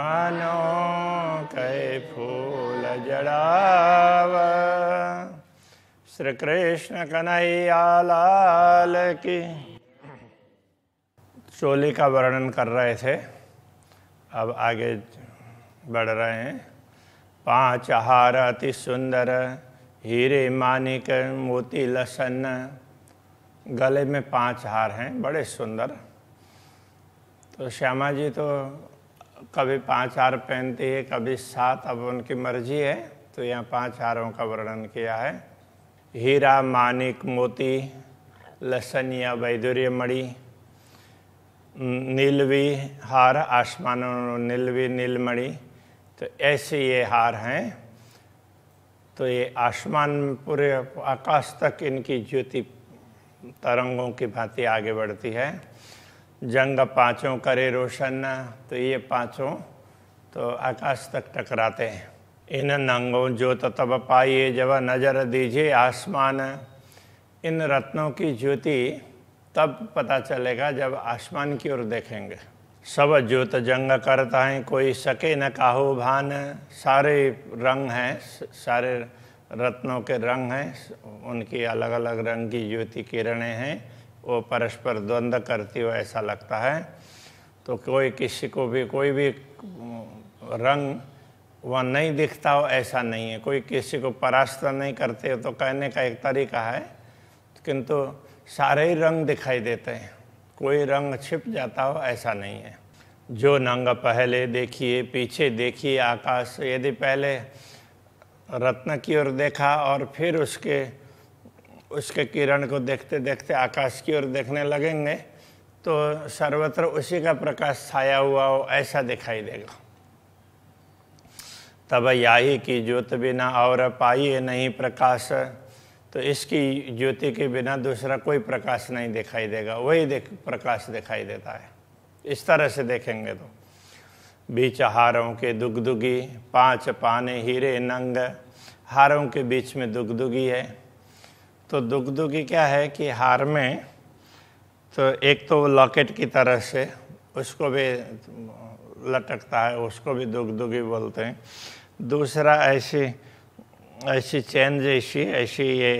मानो कै फूल जड़ाव श्री कृष्ण कन्हैया लाल की चोली का वर्णन कर रहे थे अब आगे बढ़ रहे हैं पांच हार अति सुंदर हीरे मानिक मोती लसन गले में पांच हार हैं बड़े सुंदर तो श्यामा जी तो कभी पाँच हार पहनती है कभी सात अब उनकी मर्जी है तो यहाँ पाँच हारों का वर्णन किया है हीरा मानिक मोती लसन या वैदुर्य मणि नीलवी हार आसमानों नीलवी नीलमणि तो ऐसे ये हार हैं तो ये आसमान पूरे आकाश तक इनकी ज्योति तरंगों की भांति आगे बढ़ती है जंग पाँचों करे रोशन तो ये पाँचों तो आकाश तक टकराते हैं इन नंगों ज्योत तो तब पाइए जब नज़र दीजिए आसमान इन रत्नों की ज्योति तब पता चलेगा जब आसमान की ओर देखेंगे सब ज्योत जंग करता है कोई सके न काहो भान सारे रंग हैं सारे रत्नों के रंग हैं उनकी अलग अलग रंग की ज्योति किरणें हैं वो परस्पर द्वंद्व करती हो ऐसा लगता है तो कोई किसी को भी कोई भी रंग वह नहीं दिखता हो ऐसा नहीं है कोई किसी को परास्त नहीं करते हो तो कहने का एक तरीका है किंतु सारे ही रंग दिखाई देते हैं कोई रंग छिप जाता हो ऐसा नहीं है जो नंग पहले देखिए पीछे देखिए आकाश यदि पहले रत्न की ओर देखा और फिर उसके उसके किरण को देखते देखते आकाश की ओर देखने लगेंगे तो सर्वत्र उसी का प्रकाश छाया हुआ हो ऐसा दिखाई देगा तब याही की ज्योत बिना और पाई नहीं प्रकाश तो इसकी ज्योति के बिना दूसरा कोई प्रकाश नहीं दिखाई देगा वही देख प्रकाश दिखाई देता है इस तरह से देखेंगे तो बीच हारों के दुग दुगी पांच पाने हीरे नंग हारों के बीच में दुगी है तो दुख दुखी क्या है कि हार में तो एक तो लॉकेट की तरह से उसको भी लटकता है उसको भी दुख दुखी बोलते हैं दूसरा ऐसी ऐसी चैन जैसी ऐसी ये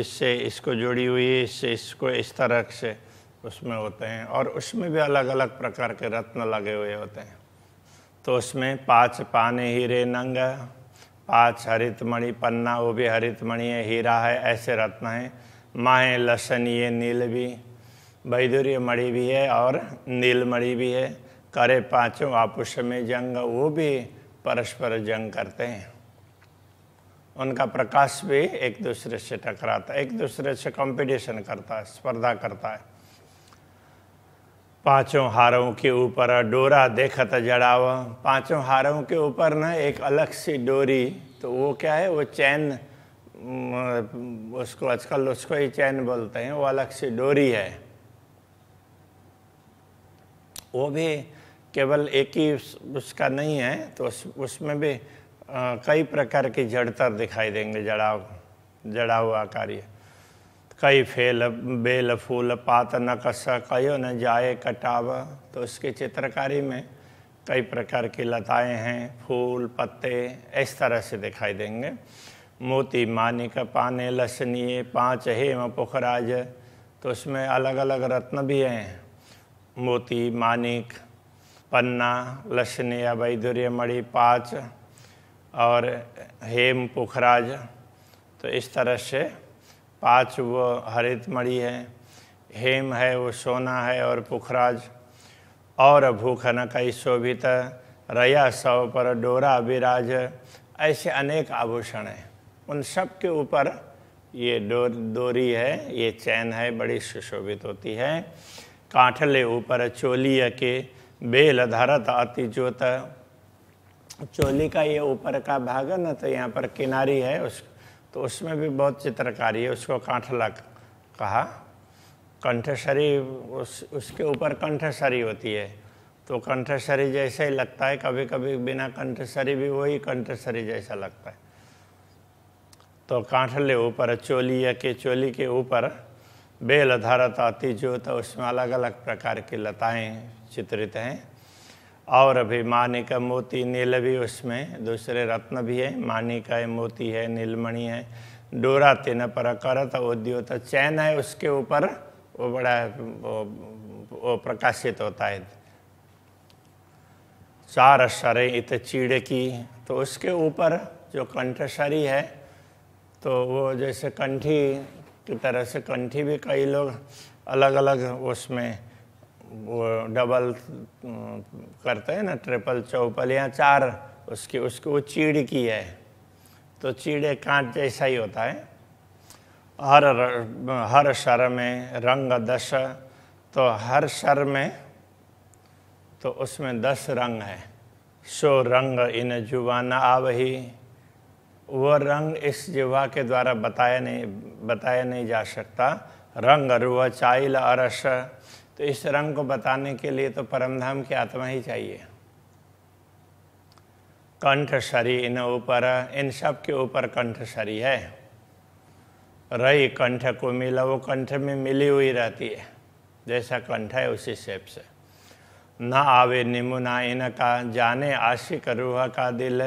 इससे इसको जुड़ी हुई है इससे इसको इस तरह से उसमें होते हैं और उसमें भी अलग अलग प्रकार के रत्न लगे हुए होते हैं तो उसमें पाँच पाने हीरे नंगा पाँच हरित मणि पन्ना वो भी हरित मणि है हीरा है ऐसे रत्न हैं माए ये नील भी वैदुर्य मणि भी है और नील मणि भी है करे पाँचों आपुष में जंग वो भी परस्पर जंग करते हैं उनका प्रकाश भी एक दूसरे से टकराता है एक दूसरे से कंपटीशन करता है स्पर्धा करता है पांचों हारों के ऊपर डोरा देखत जड़ाव पांचों हारों के ऊपर ना एक अलग सी डोरी तो वो क्या है वो चैन उसको आजकल उसको ही चैन बोलते हैं वो अलग सी डोरी है वो भी केवल एक ही उसका नहीं है तो उस, उसमें भी आ, कई प्रकार की जड़तर दिखाई देंगे जड़ाव जड़ाव आकार्य कई फेल बेल फूल पात न कस कयो न जाए कटाव तो उसकी चित्रकारी में कई प्रकार की लताएं हैं फूल पत्ते इस तरह से दिखाई देंगे मोती मानिक पाने लसनिए पाँच हेम पुखराज तो उसमें अलग अलग रत्न भी हैं मोती मानिक पन्ना लसनीय वैदुर्य मणि पाँच और हेम पुखराज तो इस तरह से पाँच वो हरित मणि है हेम है वो सोना है और पुखराज और भूखन कई शोभित रया सौ पर डोरा विराज ऐसे अनेक आभूषण हैं उन सब के ऊपर ये डोर डोरी है ये चैन है बड़ी सुशोभित होती है कांठले ऊपर चोली के बेल धरत अति जोत चोली का ये ऊपर का भाग है ना तो यहाँ पर किनारी है उस तो उसमें भी बहुत चित्रकारी है उसको कांठला कहा कंठसरी उस उसके ऊपर कंठसरी होती है तो कंठसरी जैसा ही लगता है कभी कभी बिना कंठसरी भी वही कंठसरी जैसा लगता है तो कांठले ऊपर चोली या के चोली के ऊपर बेल धारत आती जो तो उसमें अलग अलग प्रकार की लताएं चित्रित हैं और अभी मानिका मोती नील भी उसमें दूसरे रत्न भी है मानिका है मोती है नीलमणि है डोरा तिन पर करत उद्योत चैन है उसके ऊपर वो बड़ा वो, वो प्रकाशित होता है चार अक्षर इत चीड़ की तो उसके ऊपर जो कंठसरी है तो वो जैसे कंठी की तरह से कंठी भी कई लोग अलग अलग उसमें डबल करते हैं ना ट्रिपल चौपल या चार उसकी उसकी वो चीड़ की है तो चीड़े कांच जैसा ही होता है हर हर शर में रंग दश तो हर शर में तो उसमें दस रंग है सो रंग इन जुबाना आवही वो रंग इस जिवा के द्वारा बताया नहीं बताया नहीं जा सकता रंग रुआ चाइल अरस तो इस रंग को बताने के लिए तो परमधाम की आत्मा ही चाहिए कंठ शरी इन ऊपर इन सब के ऊपर कंठ शरी है रही कंठ को मिला वो कंठ में मिली हुई रहती है जैसा कंठ है उसी शेप से न आवे निमुना इन का जाने आशिक रूह का दिल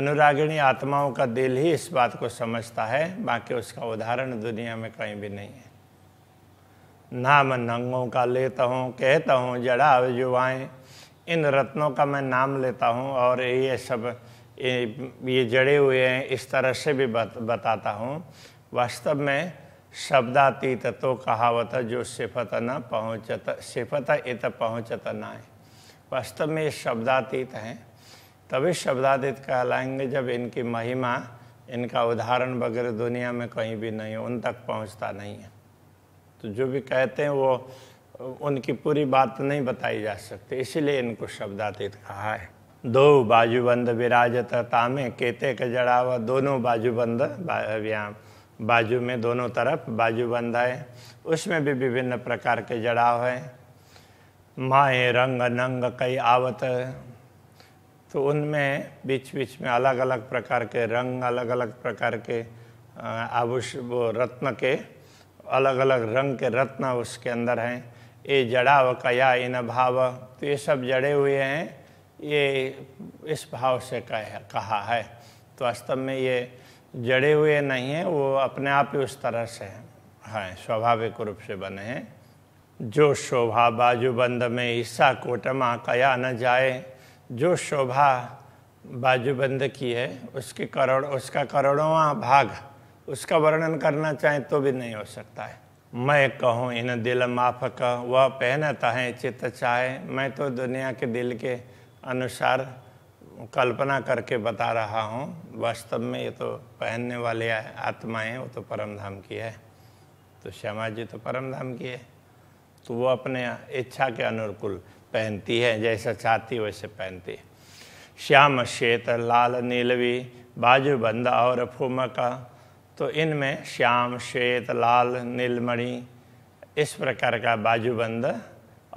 अनुरागिणी आत्माओं का दिल ही इस बात को समझता है बाकी उसका उदाहरण दुनिया में कहीं भी नहीं है नाम नंगों का लेता हूँ कहता हूँ जड़ा जुवाएँ इन रत्नों का मैं नाम लेता हूँ और ये सब ये जड़े हुए हैं इस तरह से भी बत, बताता हूँ वास्तव में शब्दातीत तो कहावत जो सिफत न पहुँचत सिफत इत पहुँचत ना वास्तव में ये शब्दातीत हैं तभी शब्दातीत कहलाएंगे जब इनकी महिमा इनका उदाहरण वगैरह दुनिया में कहीं भी नहीं उन तक पहुँचता नहीं है तो जो भी कहते हैं वो उनकी पूरी बात तो नहीं बताई जा सकती इसीलिए इनको शब्दातीत कहा है दो बाजूबंद विराजत तामे केते के जड़ा दोनों बाजूबंद व्याम बाजू में दोनों तरफ बाजूबंद है उसमें भी विभिन्न प्रकार के जड़ाव हैं माए रंग नंग कई आवत तो उनमें बीच बीच में अलग अलग प्रकार के रंग अलग अलग प्रकार के आभूष वो रत्न के अलग अलग रंग के रत्न उसके अंदर हैं ये जड़ा व कया इन भाव तो ये सब जड़े हुए हैं ये इस भाव से कह कहा है तो वास्तव में ये जड़े हुए नहीं हैं वो अपने आप ही उस तरह से हैं हाँ, स्वाभाविक रूप से बने हैं जो शोभा बाजूबंद में ईसा कोटमा कया न जाए जो शोभा बाजूबंद की है उसकी करोड़ उसका करोड़ों भाग उसका वर्णन करना चाहें तो भी नहीं हो सकता है मैं कहूँ इन दिल माफ का वह पहनता है चित्त चाहे मैं तो दुनिया के दिल के अनुसार कल्पना करके बता रहा हूँ वास्तव में ये तो पहनने वाले आत्माएं वो तो परम धाम की है तो श्यामा जी तो परम धाम की है तो वो अपने इच्छा के अनुकूल पहनती है जैसा चाहती वैसे पहनती है श्याम श्वेत लाल नीलवी बाजू बंदा और फूमका तो इनमें श्याम श्वेत लाल नीलमणि इस प्रकार का बाजूबंद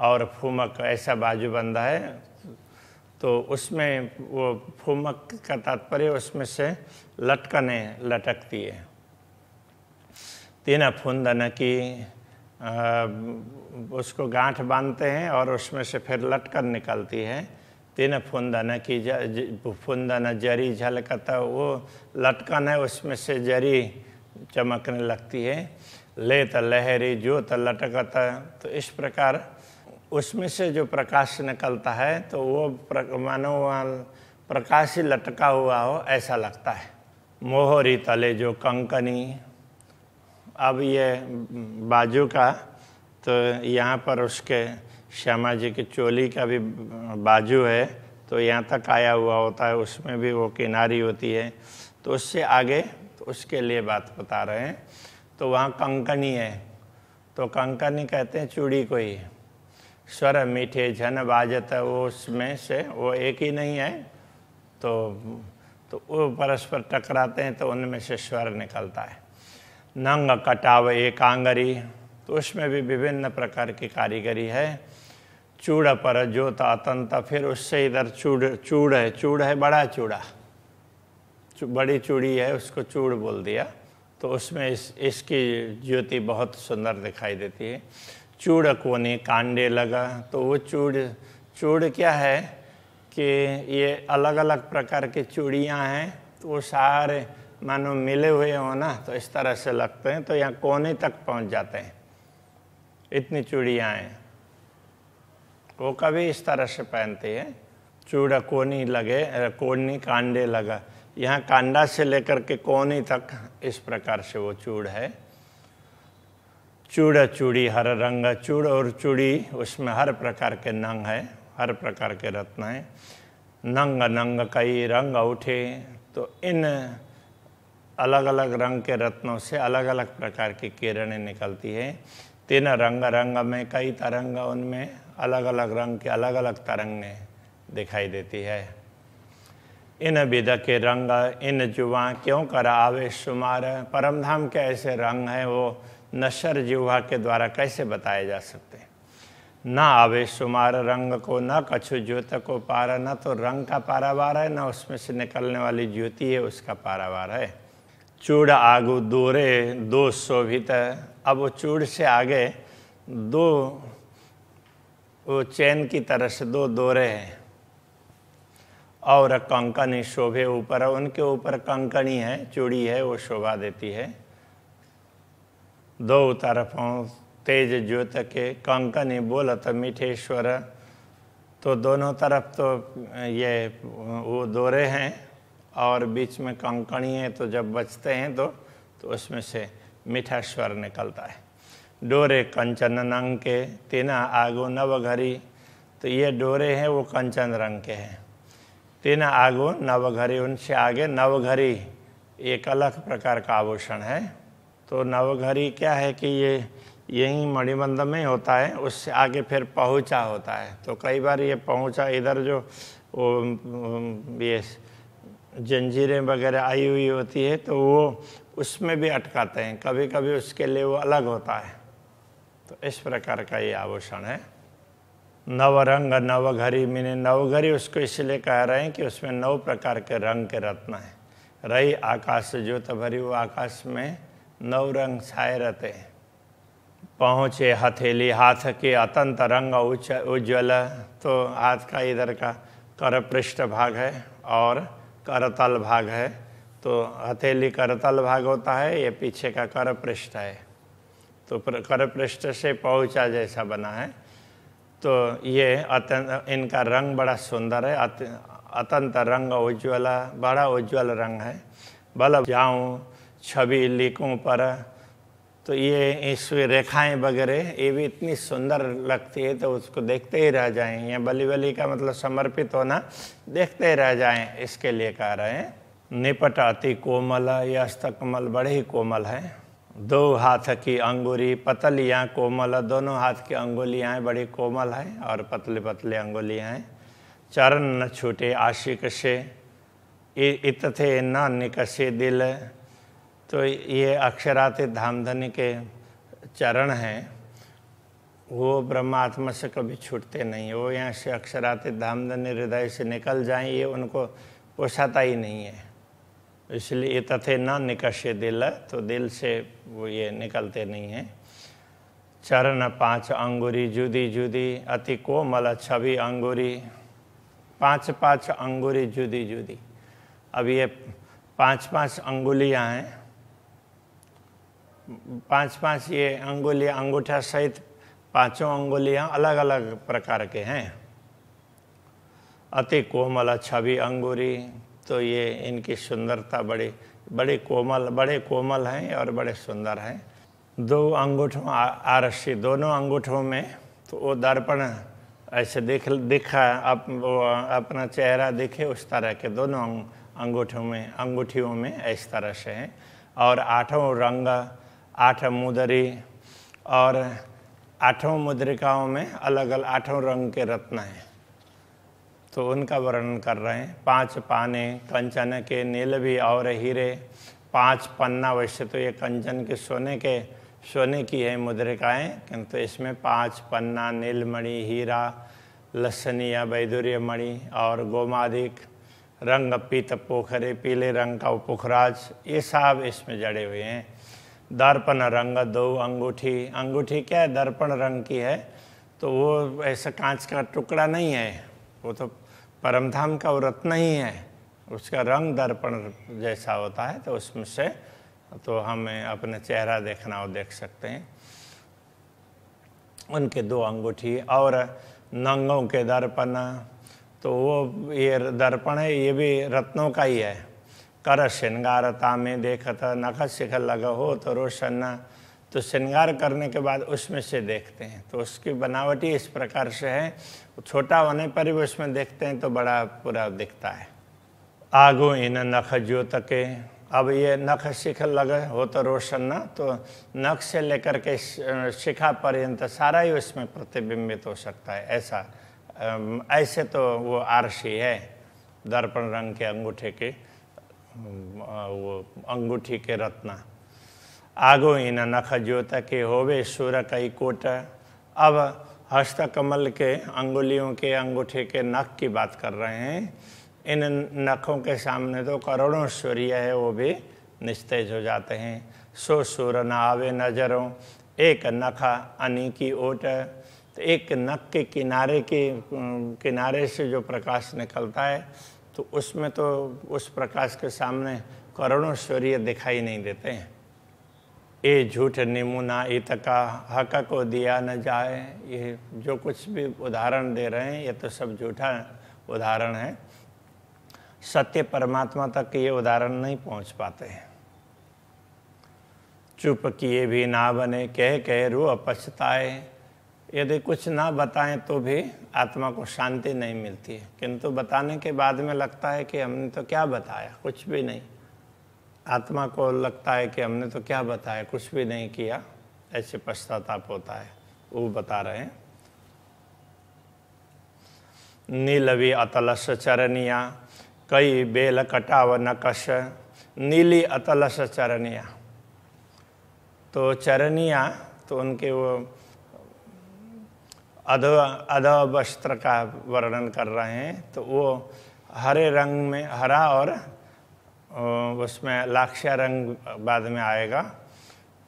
और फूमक ऐसा बाजूबंद है तो उसमें वो फूमक का तात्पर्य उसमें से लटकने लटकती है तीन फुंदन की आ, उसको गांठ बांधते हैं और उसमें से फिर लटकन निकलती है तेना फुंदाना की जा फुंदाना जरी झलकता वो लटकन है उसमें से जरी चमकने लगती है ले तो लहरी जो त लटकता तो इस प्रकार उसमें से जो प्रकाश निकलता है तो वो प्र, मानो प्रकाश ही लटका हुआ हो ऐसा लगता है मोहरी तले जो कंकनी अब ये बाजू का तो यहाँ पर उसके श्यामा जी की चोली का भी बाजू है तो यहाँ तक आया हुआ होता है उसमें भी वो किनारी होती है तो उससे आगे तो उसके लिए बात बता रहे हैं तो वहाँ कंकनी है तो कंकनी कहते हैं चूड़ी को ही स्वर मीठे झन बाजत है वो उसमें से वो एक ही नहीं है तो तो वो परस्पर टकराते हैं तो उनमें से स्वर निकलता है नंग कटाव एकांगरी तो उसमें भी विभिन्न प्रकार की कारीगरी है चूड़ा पर ज्योत आतंत फिर उससे इधर चूड़ चूड़ है चूड़ है बड़ा चूड़ा बड़ी चूड़ी है उसको चूड़ बोल दिया तो उसमें इस इसकी ज्योति बहुत सुंदर दिखाई देती है चूड़ कोने कांडे लगा तो वो चूड़ चूड़ क्या है कि ये अलग अलग प्रकार की चूड़ियाँ हैं तो वो सारे मानो मिले हुए हो ना तो इस तरह से लगते हैं तो यहाँ कोने तक पहुँच जाते हैं इतनी चूड़ियाँ हैं वो कभी इस तरह से पहनते हैं चूड़ा कोनी लगे कोनी कांडे लगा यहाँ कांडा से लेकर के कोनी तक इस प्रकार से वो चूड़ है चूड़ा चूड़ी हर रंग चूड़ और चूड़ी उसमें हर प्रकार के नंग है हर प्रकार के रत्न है नंग नंग कई रंग उठे तो इन अलग अलग रंग के रत्नों से अलग अलग प्रकार की किरणें निकलती है तीन रंग रंग में कई तरंग उनमें अलग अलग रंग के अलग अलग तरंगें दिखाई देती है इन विध के रंग इन जुवा क्यों कर आवे शुमार परमधाम के ऐसे रंग हैं वो नशर जुहा के द्वारा कैसे बताए जा सकते ना आवे शुमार रंग को ना कछु ज्योत को पारा ना तो रंग का पारावार है ना उसमें से निकलने वाली ज्योति है उसका पारावार है चूड़ आगू दूरे दो शोभित अब वो चूड़ से आगे दो वो चैन की तरह से दो दोरे हैं और कंकनी शोभे ऊपर उनके ऊपर कंकनी है चूड़ी है वो शोभा देती है दो तरफों तेज ज्योत के कंकनी बोलत मीठेश्वर तो दोनों तरफ तो ये वो दोरे हैं और बीच में कंकणी है तो जब बचते हैं तो तो उसमें से मीठा स्वर निकलता है डोरे कंचन रंग के तेना आगो नव घरी तो ये डोरे हैं वो कंचन रंग के हैं तेना आगो नव घरी उनसे आगे नव घरी एक अलग प्रकार का आभूषण है तो नवघरी क्या है कि ये यही मणिबंध में होता है उससे आगे फिर पहुँचा होता है तो कई बार ये पहुँचा इधर जो वो ये जंजीरें वगैरह आई हुई होती है तो वो उसमें भी अटकाते हैं कभी कभी उसके लिए वो अलग होता है तो इस प्रकार का ये आभूषण है नवरंग नवघरी मीने नवघरी उसको इसलिए कह रहे हैं कि उसमें नौ प्रकार के रंग के रत्न हैं रही आकाश ज्योत भरी वो आकाश में नौ रंग छाए रहते हैं पहुँचे हथेली हाथ के अतंत रंग उच्च उज्ज्वल तो हाथ का इधर का कर पृष्ठ भाग है और करतल भाग है तो हथेली करतल भाग होता है ये पीछे का कर पृष्ठ है तो कर पृष्ठ से पहुँचा जैसा बना है तो ये अत्यंत इनका रंग बड़ा सुंदर है अत्यंत रंग उज्ज्वला बड़ा उज्ज्वल रंग है बल जाऊँ छवि लिखूँ पर तो ये इस रेखाएं वगैरह ये भी इतनी सुंदर लगती है तो उसको देखते ही रह जाएं या बली बली का मतलब समर्पित होना देखते ही रह जाएं इसके लिए कह रहे हैं निपट अति कोमल या अस्तकमल बड़े ही कोमल है दो हाथ की अंगुरी पतलियाँ कोमल दोनों हाथ की अंगुलियाँ बड़ी कोमल है और पतले पतले अंगुलियाँ चरण न छूटे आशिक से इत थे न निकसे दिल तो ये अक्षराति धामधनि के चरण हैं वो ब्रह्मात्मा से कभी छूटते नहीं वो यहाँ से अक्षराति धामधनि हृदय से निकल जाएं ये उनको पोषाता ही नहीं है इसलिए ये तथे न निकशे दिल तो दिल से वो ये निकलते नहीं हैं चरण पांच अंगुरी जुदी जुदी अति कोमल छवि अंगुरी पांच पांच अंगुरी जुदी जुदी अब ये पांच पांच अंगुलियाँ हैं पांच पांच ये अंगुली अंगूठा सहित पांचों अंगुलियां अलग अलग प्रकार के हैं अति कोमल छवि अंगूरी तो ये इनकी सुंदरता बड़ी बड़े कोमल बड़े कोमल हैं और बड़े सुंदर हैं दो अंगूठों आरसी दोनों अंगूठों में तो वो दर्पण ऐसे देख दिखा अप, अपना चेहरा दिखे उस तरह के दोनों अंगूठों में अंगूठियों में इस तरह से हैं और आठों रंग आठ मुदरी और आठों मुद्रिकाओं में अलग अलग आठों रंग के रत्न हैं तो उनका वर्णन कर रहे हैं पांच पाने कंचन के नील भी और हीरे पांच पन्ना वैसे तो ये कंचन के सोने के सोने की है मुद्रिकाएं किंतु इसमें पांच पन्ना नीलमणि हीरा लसनी या वैदुर्य मणि और गोमादिक रंग पीत पोखरे पीले रंग का पुखराज ये सब इसमें जड़े हुए हैं दर्पण रंग दो अंगूठी अंगूठी क्या है दर्पण रंग की है तो वो ऐसा कांच का टुकड़ा नहीं है वो तो परमधाम का वो रत्न ही है उसका रंग दर्पण जैसा होता है तो उसमें से तो हमें अपने चेहरा देखना और देख सकते हैं उनके दो अंगूठी और नंगों के दर्पण तो वो ये दर्पण है ये भी रत्नों का ही है कर श्रृंगारता में देखत नख शिख लग हो तो रोशन तो श्रृंगार करने के बाद उसमें से देखते हैं तो उसकी बनावट ही इस प्रकार से है छोटा होने पर भी उसमें देखते हैं तो बड़ा पूरा दिखता है आगो इन नख ज्योत के अब ये नख शिख लग हो तो रोशन ना तो नख से लेकर के शिखा पर्यंत सारा ही उसमें प्रतिबिंबित हो सकता है ऐसा ऐसे तो वो आरसी है दर्पण रंग के अंगूठे के वो अंगूठी के रत्न आगो इन नख ज्योत के होवे सूर कई कोट अब हस्त कमल के अंगुलियों के अंगूठे के नख की बात कर रहे हैं इन नखों के सामने तो करोड़ों सूर्य है वो भी निस्तेज हो जाते हैं सो सूर न आवे नजरों एक नख अनी की ओट तो एक नख के किनारे के किनारे से जो प्रकाश निकलता है तो उसमें तो उस प्रकाश के सामने करोड़ों सूर्य दिखाई नहीं देते हैं ये झूठ निमुना इतका हक को दिया न जाए ये जो कुछ भी उदाहरण दे रहे हैं ये तो सब झूठा उदाहरण है सत्य परमात्मा तक ये उदाहरण नहीं पहुंच पाते हैं चुप किए भी ना बने कह कह रू अपछताए यदि कुछ ना बताएं तो भी आत्मा को शांति नहीं मिलती है किंतु बताने के बाद में लगता है कि हमने तो क्या बताया कुछ भी नहीं आत्मा को लगता है कि हमने तो क्या बताया कुछ भी नहीं किया ऐसे पश्चाताप होता है वो बता रहे हैं नीलवी अतलस चरणिया कई बेल कटाव नकश नीली अतलस चरणिया तो चरणिया तो उनके वो अध वस्त्र का वर्णन कर रहे हैं तो वो हरे रंग में हरा और उसमें लाक्ष्य रंग बाद में आएगा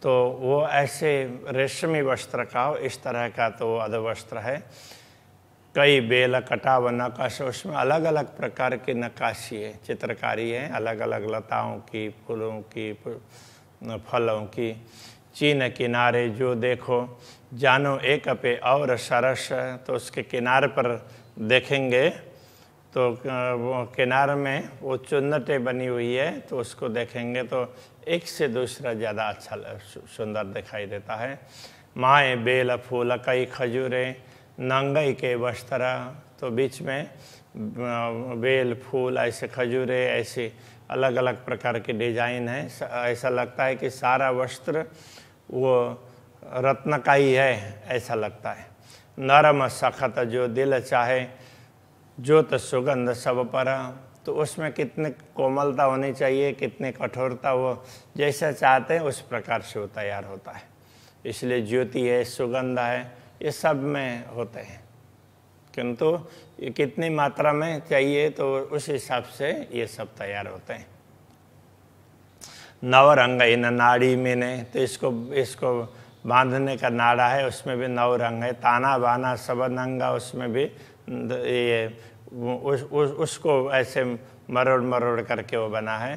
तो वो ऐसे रेशमी वस्त्र का हो इस तरह का तो अध वस्त्र है कई बेल कटाव नकाश उसमें अलग अलग प्रकार की नकाशी है चित्रकारी है अलग अलग लताओं की फूलों की फलों की चीन किनारे जो देखो जानो एक पे और सरस तो उसके किनार पर देखेंगे तो वो किनार में वो चुन्नटें बनी हुई है तो उसको देखेंगे तो एक से दूसरा ज़्यादा अच्छा सुंदर दिखाई देता है माए बेल फूल कई खजूरें नंगई के वस्त्र तो बीच में बेल फूल ऐसे खजूरें ऐसे अलग अलग प्रकार के डिजाइन हैं ऐसा लगता है कि सारा वस्त्र वो रत्न का ही है ऐसा लगता है नरम सखत जो दिल चाहे जो तो सुगंध सब पर तो उसमें कितने कोमलता होनी चाहिए कितने कठोरता वो जैसा चाहते हैं उस प्रकार से वो तैयार होता है इसलिए ज्योति है सुगंध है ये सब में होते हैं किंतु ये कितनी मात्रा में चाहिए तो उस हिसाब से ये सब तैयार होते हैं नवरंग इन नाड़ी में ने तो इसको इसको बांधने का नाड़ा है उसमें भी नवरंग है ताना बाना नंगा उसमें भी ये उस, उस उसको ऐसे मरोड़ मरोड़ करके वो बना है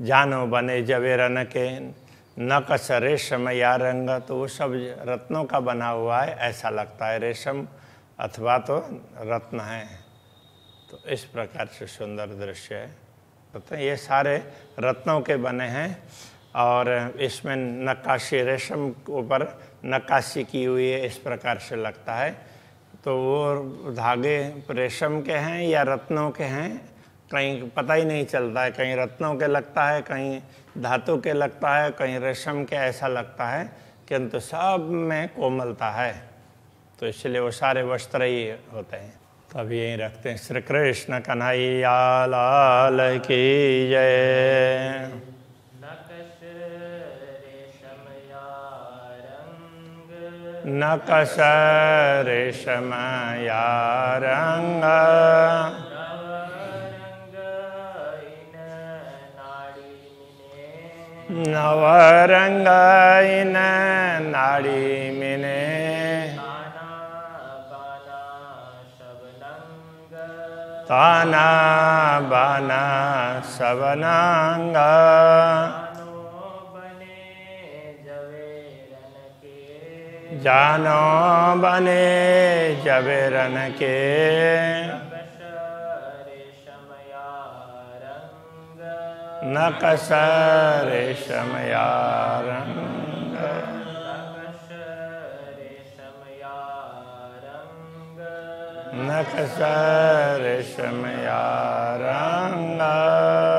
जानो बने जबे रन के न कस रेशम या रंग तो वो सब रत्नों का बना हुआ है ऐसा लगता है रेशम अथवा तो रत्न है तो इस प्रकार से सुंदर दृश्य है होते हैं ये सारे रत्नों के बने हैं और इसमें नक्काशी रेशम के ऊपर नक्काशी की हुई है इस प्रकार से लगता है तो वो धागे रेशम के हैं या रत्नों के हैं कहीं पता ही नहीं चलता है कहीं रत्नों के लगता है कहीं धातु के लगता है कहीं रेशम के ऐसा लगता है किंतु सब में कोमलता है तो इसलिए वो सारे वस्त्र ही होते हैं तो अभी यहीं रखते हैं श्री कृष्ण कन्हैया लाल की जय न कश रेशमया रङ्ग नाड़ी मिने काना बाना सवनांगा जानो बने जबेरन के नकसर शमयारंग नखसर शमया रंगा